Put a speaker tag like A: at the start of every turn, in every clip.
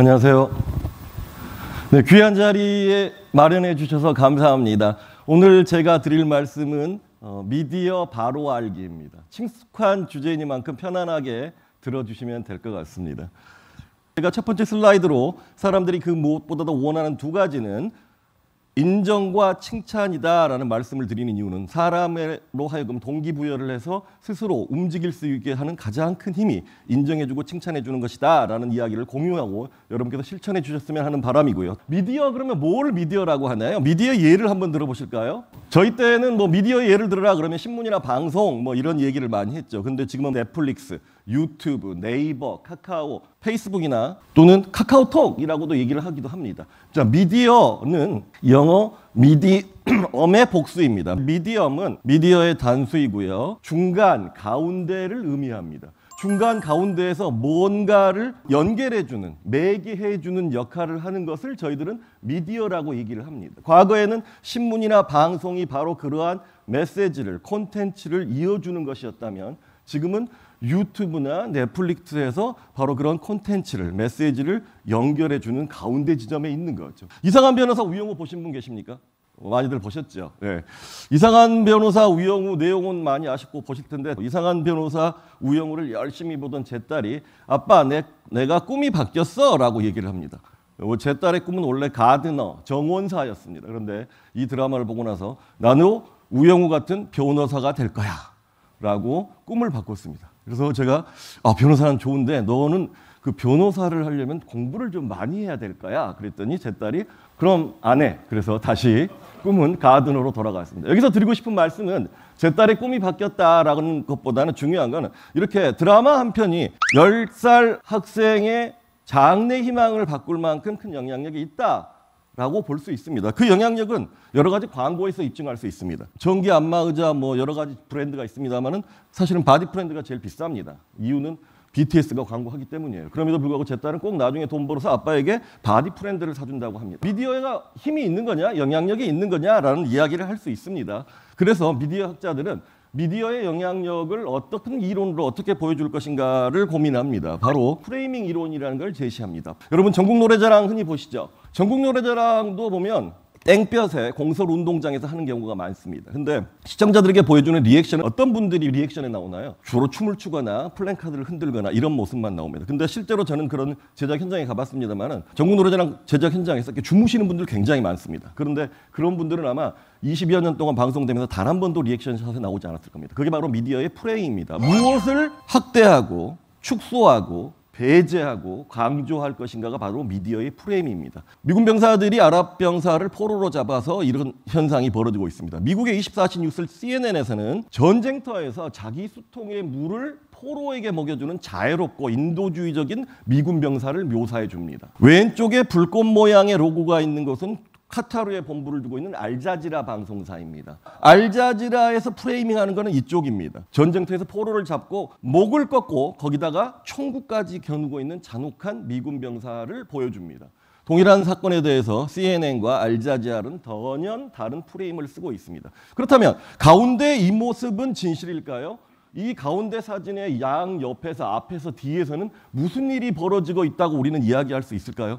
A: 안녕하세요. 네, 귀한 자리에 마련해 주셔서 감사합니다. 오늘 제가 드릴 말씀은 어, 미디어 바로 알기입니다. 친숙한 주제이니만큼 편안하게 들어주시면 될 것 같습니다. 제가 첫 번째 슬라이드로 사람들이 그 무엇보다도 원하는 두 가지는 인정과 칭찬이다라는 말씀을 드리는 이유는 사람으로 하여금 동기부여를 해서 스스로 움직일 수 있게 하는 가장 큰 힘이 인정해주고 칭찬해주는 것이다라는 이야기를 공유하고 여러분께서 실천해 주셨으면 하는 바람이고요. 미디어 그러면 뭘 미디어라고 하나요? 미디어 예를 한번 들어보실까요? 저희 때는 뭐 미디어 예를 들으라 그러면 신문이나 방송 뭐 이런 얘기를 많이 했죠. 근데 지금은 넷플릭스, 유튜브, 네이버, 카카오 페이스북이나 또는 카카오톡이라고도 얘기를 하기도 합니다. 자, 미디어는 영어 미디엄의 복수입니다. 미디엄은 미디어의 단수이고요. 중간, 가운데를 의미합니다. 중간 가운데에서 뭔가를 연결해주는, 매개해주는 역할을 하는 것을 저희들은 미디어라고 얘기를 합니다. 과거에는 신문이나 방송이 바로 그러한 메시지를, 콘텐츠를 이어주는 것이었다면 지금은 유튜브나 넷플릭스에서 바로 그런 콘텐츠를 메시지를 연결해 주는 가운데 지점에 있는 거죠. 이상한 변호사 우영우 보신 분 계십니까? 많이들 보셨죠. 네. 이상한 변호사 우영우 내용은 많이 아쉽고 보실 텐데 이상한 변호사 우영우를 열심히 보던 제 딸이 아빠 내, 내가 꿈이 바뀌었어라고 얘기를 합니다. 어, 제 딸의 꿈은 원래 가드너 정원사였습니다. 그런데 이 드라마를 보고 나서 나는 우영우 같은 변호사가 될 거야라고 꿈을 바꿨습니다. 그래서 제가 아 변호사는 좋은데 너는 그 변호사를 하려면 공부를 좀 많이 해야 될 거야. 그랬더니 제 딸이 그럼 안 해. 그래서 다시 꿈은 가든으로 돌아갔습니다. 여기서 드리고 싶은 말씀은 제 딸의 꿈이 바뀌었다라는 것보다는 중요한 거는 이렇게 드라마 한 편이 열 살 학생의 장래 희망을 바꿀 만큼 큰 영향력이 있다. 라고 볼 수 있습니다. 그 영향력은 여러 가지 광고에서 입증할 수 있습니다. 전기 안마 의자 뭐 여러 가지 브랜드가 있습니다만은 사실은 바디 프렌드가 제일 비쌉니다. 이유는 BTS가 광고하기 때문이에요. 그럼에도 불구하고 제 딸은 꼭 나중에 돈 벌어서 아빠에게 바디 프렌드를 사준다고 합니다. 미디어가 힘이 있는 거냐, 영향력이 있는 거냐라는 이야기를 할 수 있습니다. 그래서 미디어 학자들은 미디어의 영향력을 어떻게 이론으로 어떻게 보여줄 것인가를 고민합니다. 바로 프레이밍 이론이라는 걸 제시합니다. 여러분 전국 노래자랑 흔히 보시죠. 전국 노래자랑도 보면 땡볕에 공설 운동장에서 하는 경우가 많습니다. 근데 시청자들에게 보여주는 리액션은 어떤 분들이 리액션에 나오나요? 주로 춤을 추거나 플랜카드를 흔들거나 이런 모습만 나옵니다. 근데 실제로 저는 그런 제작 현장에 가봤습니다만은 전국 노래자랑 제작 현장에서 이렇게 주무시는 분들 굉장히 많습니다. 그런데 그런 분들은 아마 20여 년 동안 방송되면서 단 한 번도 리액션 샷에 나오지 않았을 겁니다. 그게 바로 미디어의 프레임입니다. 무엇을 확대하고 축소하고 배제하고 강조할 것인가가 바로 미디어의 프레임입니다. 미군 병사들이 아랍 병사를 포로로 잡아서 이런 현상이 벌어지고 있습니다. 미국의 24시 뉴스 CNN에서는 전쟁터에서 자기 수통의 물을 포로에게 먹여주는 자애롭고 인도주의적인 미군 병사를 묘사해 줍니다. 왼쪽에 불꽃 모양의 로고가 있는 것은 카타르에 본부를 두고 있는 알자지라 방송사입니다. 알자지라에서 프레이밍하는 것은 이쪽입니다. 전쟁터에서 포로를 잡고 목을 꺾고 거기다가 총구까지 겨누고 있는 잔혹한 미군 병사를 보여줍니다. 동일한 사건에 대해서 CNN과 알자지라는 전혀 다른 프레임을 쓰고 있습니다. 그렇다면 가운데 이 모습은 진실일까요? 이 가운데 사진의 양 옆에서 앞에서 뒤에서는 무슨 일이 벌어지고 있다고 우리는 이야기할 수 있을까요?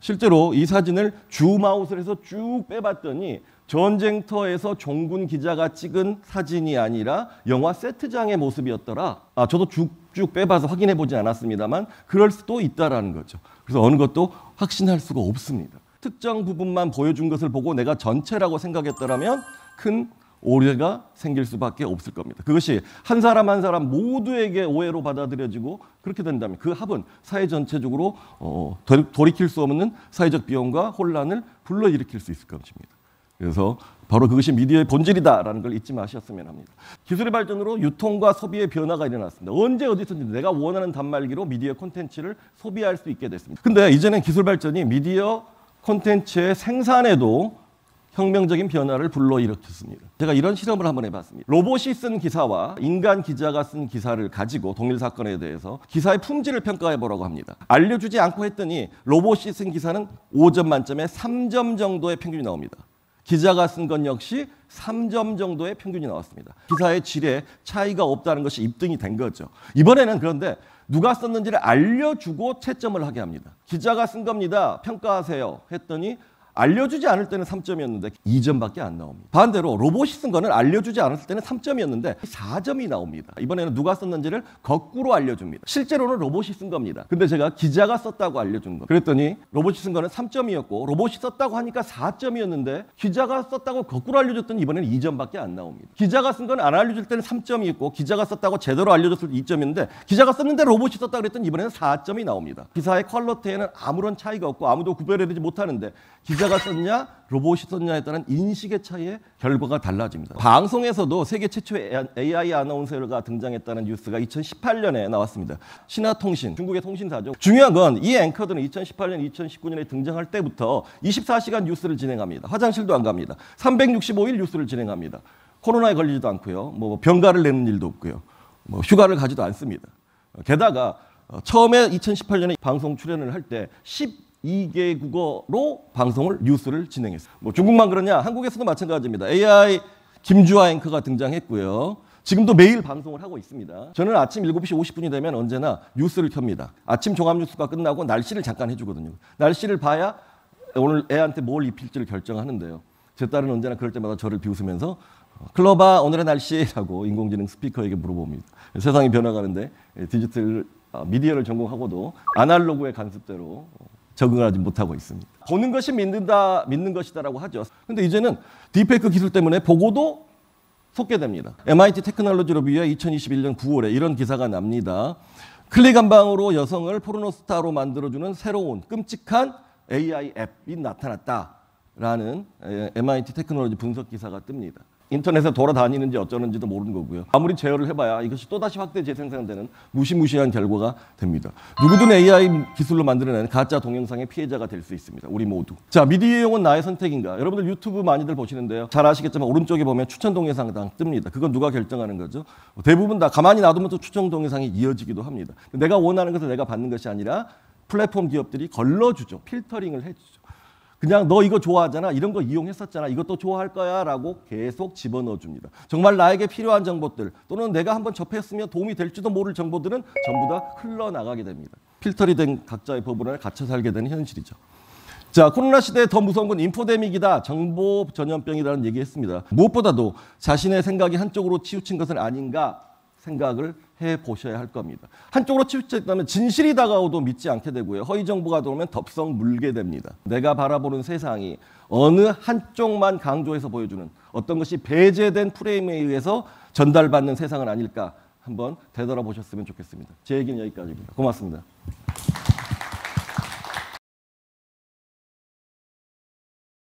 A: 실제로 이 사진을 줌아웃을 해서 쭉 빼봤더니 전쟁터에서 종군 기자가 찍은 사진이 아니라 영화 세트장의 모습이었더라. 아, 저도 쭉쭉 빼봐서 확인해 보지 않았습니다만 그럴 수도 있다라는 거죠. 그래서 어느 것도 확신할 수가 없습니다. 특정 부분만 보여준 것을 보고 내가 전체라고 생각했더라면 큰 오해가 생길 수밖에 없을 겁니다. 그것이 한 사람 한 사람 모두에게 오해로 받아들여지고 그렇게 된다면 그 합은 사회 전체적으로 어, 돌이킬 수 없는 사회적 비용과 혼란을 불러일으킬 수 있을 것입니다. 그래서 바로 그것이 미디어의 본질이다라는 걸 잊지 마셨으면 합니다. 기술의 발전으로 유통과 소비의 변화가 일어났습니다. 언제 어디서든지 내가 원하는 단말기로 미디어 콘텐츠를 소비할 수 있게 됐습니다. 근데 이제는 기술 발전이 미디어 콘텐츠의 생산에도 혁명적인 변화를 불러일으켰습니다. 제가 이런 실험을 한번 해봤습니다. 로봇이 쓴 기사와 인간 기자가 쓴 기사를 가지고 동일 사건에 대해서 기사의 품질을 평가해보라고 합니다. 알려주지 않고 했더니 로봇이 쓴 기사는 5점 만점에 3점 정도의 평균이 나옵니다. 기자가 쓴 건 역시 3점 정도의 평균이 나왔습니다. 기사의 질에 차이가 없다는 것이 입증이 된 거죠. 이번에는 그런데 누가 썼는지를 알려주고 채점을 하게 합니다. 기자가 쓴 겁니다. 평가하세요. 했더니 알려주지 않을 때는 3점이었는데 2점밖에 안 나옵니다. 반대로 로봇이 쓴 거는 알려주지 않았을 때는 3점이었는데 4점이 나옵니다. 이번에는 누가 썼는지를 거꾸로 알려줍니다. 실제로는 로봇이 쓴 겁니다. 근데 제가 기자가 썼다고 알려준 거. 그랬더니 로봇이 쓴 거는 3점이었고 로봇이 썼다고 하니까 4점이었는데 기자가 썼다고 거꾸로 알려줬더니 이번에는 2점밖에 안 나옵니다. 기자가 쓴 건 안 알려줄 때는 3점이 있고 기자가 썼다고 제대로 알려줬을 때 2점인데 기자가 썼는데 로봇이 썼다 그랬더니 이번에는 4점이 나옵니다. 기사의 퀄러티에는 아무런 차이가 없고 아무도 구별해되지 못하는데 기자 인자가 썼냐 로봇이 썼냐에 따른 인식의 차이에 결과가 달라집니다. 방송에서도 세계 최초의 AI 아나운서가 등장했다는 뉴스가 2018년에 나왔습니다. 신화통신, 중국의 통신사죠. 중요한 건 이 앵커들은 2018년, 2019년에 등장할 때부터 24시간 뉴스를 진행합니다. 화장실도 안 갑니다. 365일 뉴스를 진행합니다. 코로나에 걸리지도 않고요. 뭐 병가를 내는 일도 없고요. 뭐 휴가를 가지도 않습니다. 게다가 어, 처음에 2018년에 방송 출연을 할때10 이개 국어로 방송을 뉴스를 진행했어요. 뭐 중국만 그러냐? 한국에서도 마찬가지입니다. AI 김주아 앵커가 등장했고요. 지금도 매일 방송을 하고 있습니다. 저는 아침 7시 50분이 되면 언제나 뉴스를 켭니다. 아침 종합 뉴스가 끝나고 날씨를 잠깐 해주거든요. 날씨를 봐야 오늘 애한테 뭘 입힐지를 결정하는데요. 제 딸은 언제나 그럴 때마다 저를 비웃으면서 어, 클로바 오늘의 날씨라고 인공지능 스피커에게 물어봅니다. 세상이 변화가는데 예, 디지털 어, 미디어를 전공하고도 아날로그의 관습대로 적응하지 못하고 있습니다. 보는 것이 믿는다, 믿는 것이다라고 하죠. 근데 이제는 딥페이크 기술 때문에 보고도 속게 됩니다. MIT 테크놀로지 로비와 2021년 9월에 이런 기사가 납니다. 클릭 한 방으로 여성을 포르노스타로 만들어주는 새로운 끔찍한 AI 앱이 나타났다라는 MIT 테크놀로지 분석 기사가 뜹니다. 인터넷에 돌아다니는지 어쩌는지도 모르는 거고요. 아무리 제어를 해봐야 이것이 또다시 확대 재생산되는 무시무시한 결과가 됩니다. 누구든 AI 기술로 만들어낸 가짜 동영상의 피해자가 될 수 있습니다. 우리 모두. 자, 미디어 용은 나의 선택인가? 여러분들 유튜브 많이들 보시는데요. 잘 아시겠지만 오른쪽에 보면 추천 동영상당 뜹니다. 그건 누가 결정하는 거죠? 대부분 다 가만히 놔두면 또 추천 동영상이 이어지기도 합니다. 내가 원하는 것을 내가 받는 것이 아니라 플랫폼 기업들이 걸러주죠. 필터링을 해주죠. 그냥 너 이거 좋아하잖아. 이런 거 이용했었잖아. 이것도 좋아할 거야. 라고 계속 집어넣어 줍니다. 정말 나에게 필요한 정보들 또는 내가 한번 접했으면 도움이 될지도 모를 정보들은 전부 다 흘러나가게 됩니다. 필터리 된 각자의 법을 안에 갇혀 살게 되는 현실이죠. 자, 코로나 시대에 더 무서운 건 인포데믹이다. 정보 전염병이라는 얘기 했습니다. 무엇보다도 자신의 생각이 한쪽으로 치우친 것은 아닌가 생각을 해 보셔야 할 겁니다. 한쪽으로 치우쳤다면 진실이 다가오도 믿지 않게 되고요. 허위 정보가 들어오면 덥석 물게 됩니다. 내가 바라보는 세상이 어느 한쪽만 강조해서 보여주는 어떤 것이 배제된 프레임에 의해서 전달받는 세상은 아닐까 한번 되돌아보셨으면 좋겠습니다. 제 얘기는 여기까지입니다. 고맙습니다.